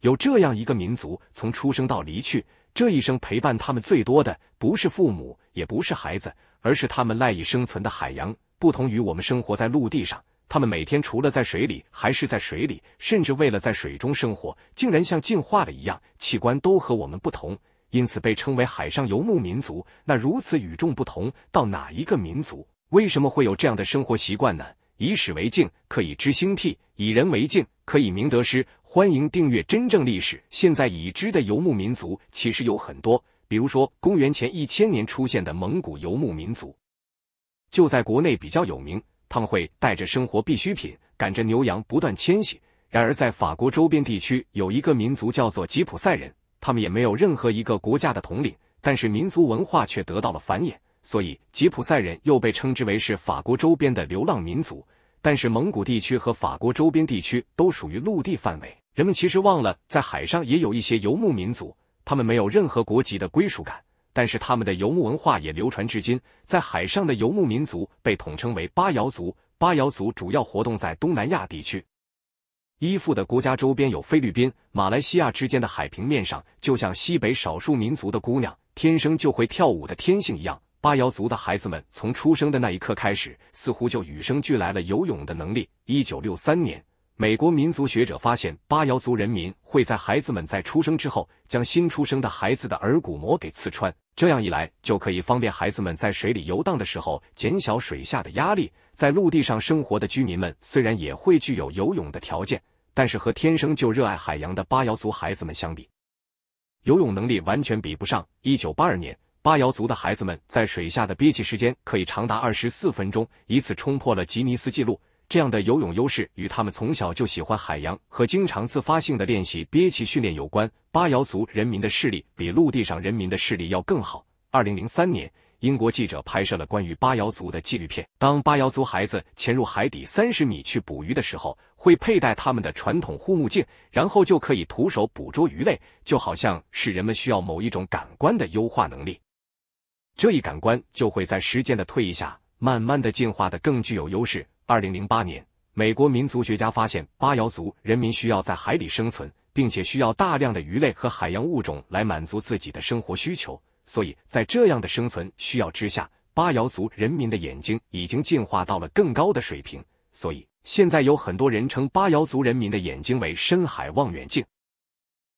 有这样一个民族，从出生到离去，这一生陪伴他们最多的不是父母，也不是孩子，而是他们赖以生存的海洋。不同于我们生活在陆地上，他们每天除了在水里，还是在水里。甚至为了在水中生活，竟然像进化了一样，器官都和我们不同，因此被称为海上游牧民族。那如此与众不同，到哪一个民族？为什么会有这样的生活习惯呢？以史为镜，可以知兴替；以人为镜，可以明得失。欢迎订阅《真正历史》。现在已知的游牧民族其实有很多，比如说公元前一千年出现的蒙古游牧民族，就在国内比较有名。他们会带着生活必需品，赶着牛羊不断迁徙。然而，在法国周边地区有一个民族叫做吉普赛人，他们也没有任何一个国家的统领，但是民族文化却得到了繁衍。所以，吉普赛人又被称之为是法国周边的流浪民族。但是，蒙古地区和法国周边地区都属于陆地范围。人们其实忘了，在海上也有一些游牧民族，他们没有任何国籍的归属感，但是他们的游牧文化也流传至今。在海上的游牧民族被统称为巴瑶族，巴瑶族主要活动在东南亚地区，依附的国家周边有菲律宾、马来西亚之间的海平面上，就像西北少数民族的姑娘天生就会跳舞的天性一样，巴瑶族的孩子们从出生的那一刻开始，似乎就与生俱来了游泳的能力。一九六三年。美国民族学者发现，巴瑶族人民会在孩子们在出生之后，将新出生的孩子的耳骨膜给刺穿，这样一来就可以方便孩子们在水里游荡的时候减小水下的压力。在陆地上生活的居民们虽然也会具有游泳的条件，但是和天生就热爱海洋的巴瑶族孩子们相比，游泳能力完全比不上。一九八二年，巴瑶族的孩子们在水下的憋气时间可以长达二十四分钟，以此冲破了吉尼斯纪录。这样的游泳优势与他们从小就喜欢海洋和经常自发性的练习憋气训练有关。巴瑶族人民的视力比陆地上人民的视力要更好。二零零三年，英国记者拍摄了关于巴瑶族的纪录片。当巴瑶族孩子潜入海底三十米去捕鱼的时候，会佩戴他们的传统护目镜，然后就可以徒手捕捉鱼类，就好像是人们需要某一种感官的优化能力，这一感官就会在时间的推移下，慢慢的进化的更具有优势。二零零八年，美国民族学家发现巴瑶族人民需要在海里生存，并且需要大量的鱼类和海洋物种来满足自己的生活需求。所以在这样的生存需要之下，巴瑶族人民的眼睛已经进化到了更高的水平。所以现在有很多人称巴瑶族人民的眼睛为深海望远镜。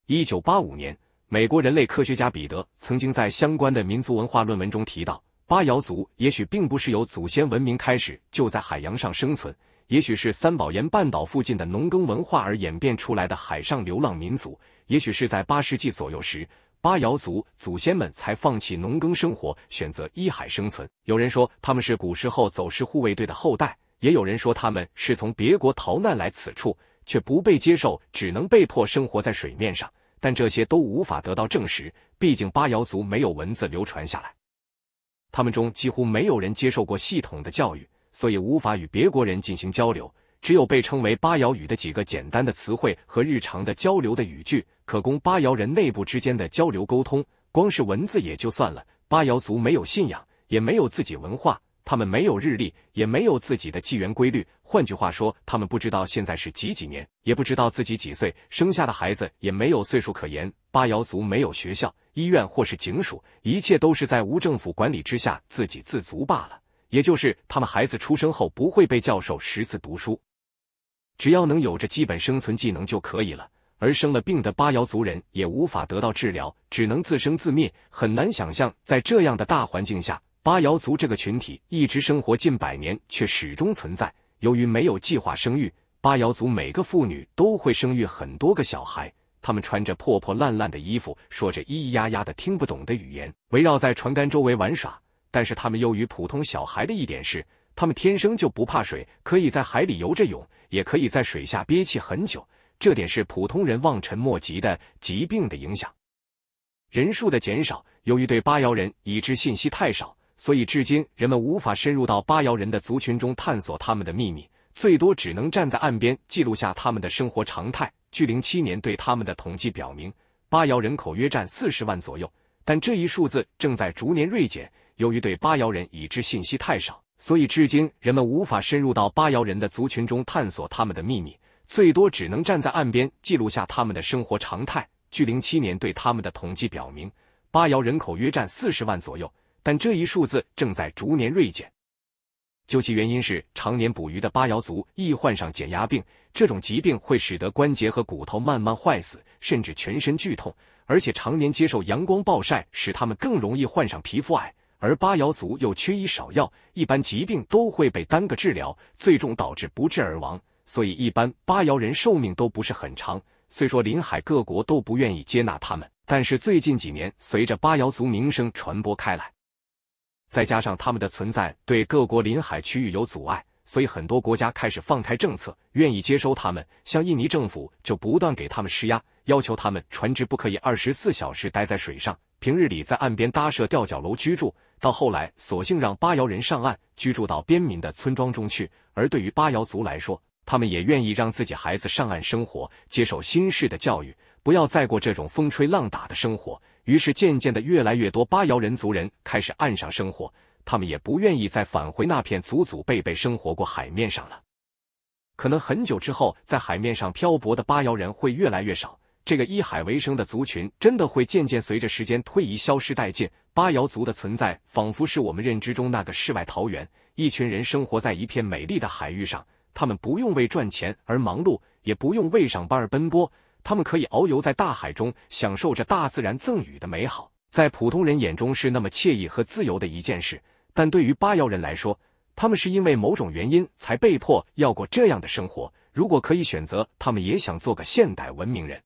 一九八五年，美国人类科学家彼得曾经在相关的民族文化论文中提到。巴瑶族也许并不是由祖先文明开始就在海洋上生存，也许是三宝岩半岛附近的农耕文化而演变出来的海上流浪民族，也许是在八世纪左右时，巴瑶族祖先们才放弃农耕生活，选择依海生存。有人说他们是古时候走失护卫队的后代，也有人说他们是从别国逃难来此处，却不被接受，只能被迫生活在水面上。但这些都无法得到证实，毕竟巴瑶族没有文字流传下来。他们中几乎没有人接受过系统的教育，所以无法与别国人进行交流。只有被称为巴瑶语的几个简单的词汇和日常的交流的语句，可供巴瑶人内部之间的交流沟通。光是文字也就算了，巴瑶族没有信仰，也没有自己文化。他们没有日历，也没有自己的纪元规律。换句话说，他们不知道现在是几几年，也不知道自己几岁，生下的孩子也没有岁数可言。巴瑶族没有学校、医院或是警署，一切都是在无政府管理之下自给自足罢了。也就是他们孩子出生后不会被教授识字读书，只要能有着基本生存技能就可以了。而生了病的巴瑶族人也无法得到治疗，只能自生自灭。很难想象，在这样的大环境下，巴瑶族这个群体一直生活近百年却始终存在。由于没有计划生育，巴瑶族每个妇女都会生育很多个小孩。他们穿着破破烂烂的衣服，说着咿咿呀呀的听不懂的语言，围绕在船杆周围玩耍。但是他们优于普通小孩的一点是，他们天生就不怕水，可以在海里游着泳，也可以在水下憋气很久。这点是普通人望尘莫及的。疾病的影响，人数的减少，由于对巴瑶人已知信息太少，所以至今人们无法深入到巴瑶人的族群中探索他们的秘密。最多只能站在岸边记录下他们的生活常态。距零七年对他们的统计表明，巴瑶人口约占四十万左右，但这一数字正在逐年锐减。由于对巴瑶人已知信息太少，所以至今人们无法深入到巴瑶人的族群中探索他们的秘密，最多只能站在岸边记录下他们的生活常态。距零七年对他们的统计表明，巴瑶人口约占四十万左右，但这一数字正在逐年锐减。究其原因是，常年捕鱼的巴瑶族易患上减压病，这种疾病会使得关节和骨头慢慢坏死，甚至全身剧痛。而且常年接受阳光暴晒，使他们更容易患上皮肤癌。而巴瑶族又缺医少药，一般疾病都会被耽搁治疗，最终导致不治而亡。所以一般巴瑶人寿命都不是很长。虽说临海各国都不愿意接纳他们，但是最近几年随着巴瑶族名声传播开来。再加上他们的存在对各国临海区域有阻碍，所以很多国家开始放开政策，愿意接收他们。像印尼政府就不断给他们施压，要求他们船只不可以二十四小时待在水上，平日里在岸边搭设吊脚楼居住。到后来，索性让巴瑶人上岸居住到边民的村庄中去。而对于巴瑶族来说，他们也愿意让自己孩子上岸生活，接受新式的教育，不要再过这种风吹浪打的生活。于是，渐渐的，越来越多巴瑶人族人开始岸上生活。他们也不愿意再返回那片祖祖辈辈生活过海面上了。可能很久之后，在海面上漂泊的巴瑶人会越来越少。这个以海为生的族群，真的会渐渐随着时间推移消失殆尽。巴瑶族的存在，仿佛是我们认知中那个世外桃源。一群人生活在一片美丽的海域上，他们不用为赚钱而忙碌，也不用为上班而奔波。他们可以遨游在大海中，享受着大自然赠予的美好，在普通人眼中是那么惬意和自由的一件事。但对于巴瑶人来说，他们是因为某种原因才被迫要过这样的生活。如果可以选择，他们也想做个现代文明人，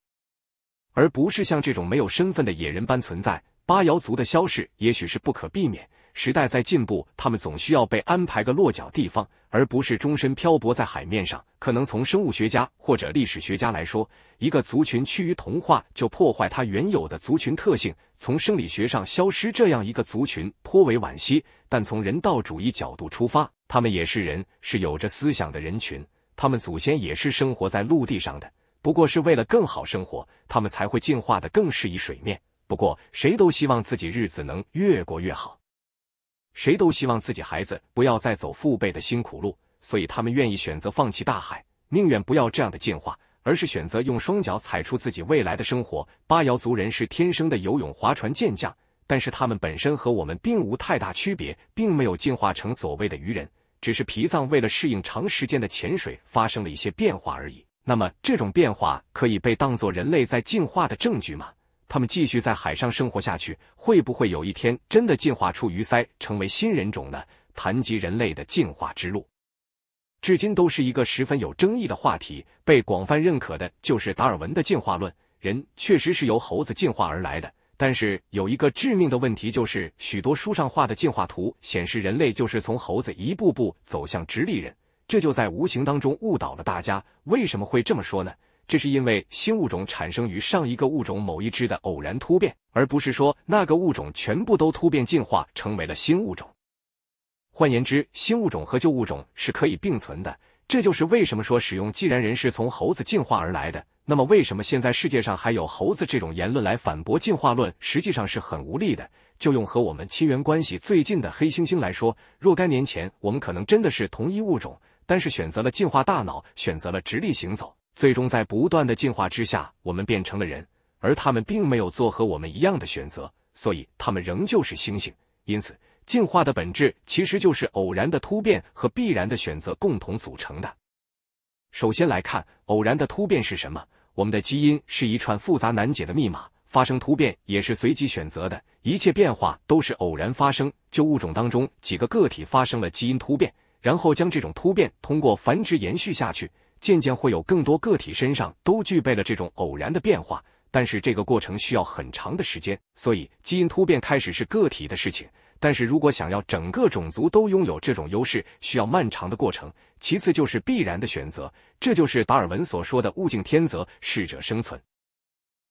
而不是像这种没有身份的野人般存在。巴瑶族的消逝也许是不可避免，时代在进步，他们总需要被安排个落脚地方。而不是终身漂泊在海面上。可能从生物学家或者历史学家来说，一个族群趋于同化就破坏它原有的族群特性，从生理学上消失。这样一个族群颇为惋惜，但从人道主义角度出发，他们也是人，是有着思想的人群。他们祖先也是生活在陆地上的，不过是为了更好生活，他们才会进化的更适宜水面。不过谁都希望自己日子能越过越好。谁都希望自己孩子不要再走父辈的辛苦路，所以他们愿意选择放弃大海，宁愿不要这样的进化，而是选择用双脚踩出自己未来的生活。巴瑶族人是天生的游泳、划船健将，但是他们本身和我们并无太大区别，并没有进化成所谓的鱼人，只是脾脏为了适应长时间的潜水发生了一些变化而已。那么，这种变化可以被当作人类在进化的证据吗？他们继续在海上生活下去，会不会有一天真的进化出鱼鳃，成为新人种呢？谈及人类的进化之路，至今都是一个十分有争议的话题。被广泛认可的就是达尔文的进化论，人确实是由猴子进化而来的。但是有一个致命的问题，就是许多书上画的进化图显示，人类就是从猴子一步步走向直立人，这就在无形当中误导了大家。为什么会这么说呢？这是因为新物种产生于上一个物种某一只的偶然突变，而不是说那个物种全部都突变进化成为了新物种。换言之，新物种和旧物种是可以并存的。这就是为什么说使用既然人是从猴子进化而来的，那么为什么现在世界上还有猴子这种言论来反驳进化论，实际上是很无力的。就用和我们亲缘关系最近的黑猩猩来说，若干年前我们可能真的是同一物种，但是选择了进化大脑，选择了直立行走。最终在不断的进化之下，我们变成了人，而他们并没有做和我们一样的选择，所以他们仍旧是猩猩。因此，进化的本质其实就是偶然的突变和必然的选择共同组成的。首先来看偶然的突变是什么？我们的基因是一串复杂难解的密码，发生突变也是随机选择的，一切变化都是偶然发生。就物种当中几个个体发生了基因突变，然后将这种突变通过繁殖延续下去。渐渐会有更多个体身上都具备了这种偶然的变化，但是这个过程需要很长的时间，所以基因突变开始是个体的事情。但是如果想要整个种族都拥有这种优势，需要漫长的过程。其次就是必然的选择，这就是达尔文所说的物竞天择，适者生存。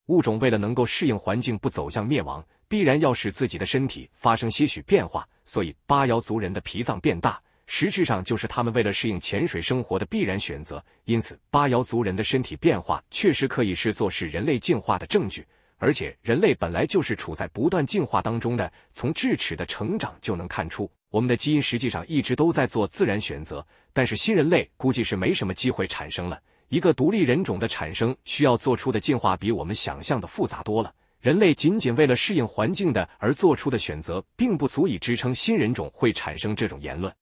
物种为了能够适应环境，不走向灭亡，必然要使自己的身体发生些许变化，所以八瑶族人的脾脏变大。实质上就是他们为了适应潜水生活的必然选择，因此巴瑶族人的身体变化确实可以视作是人类进化的证据。而且人类本来就是处在不断进化当中的，从智齿的成长就能看出，我们的基因实际上一直都在做自然选择。但是新人类估计是没什么机会产生了。一个独立人种的产生需要做出的进化比我们想象的复杂多了。人类仅仅为了适应环境的而做出的选择，并不足以支撑新人种会产生这种言论。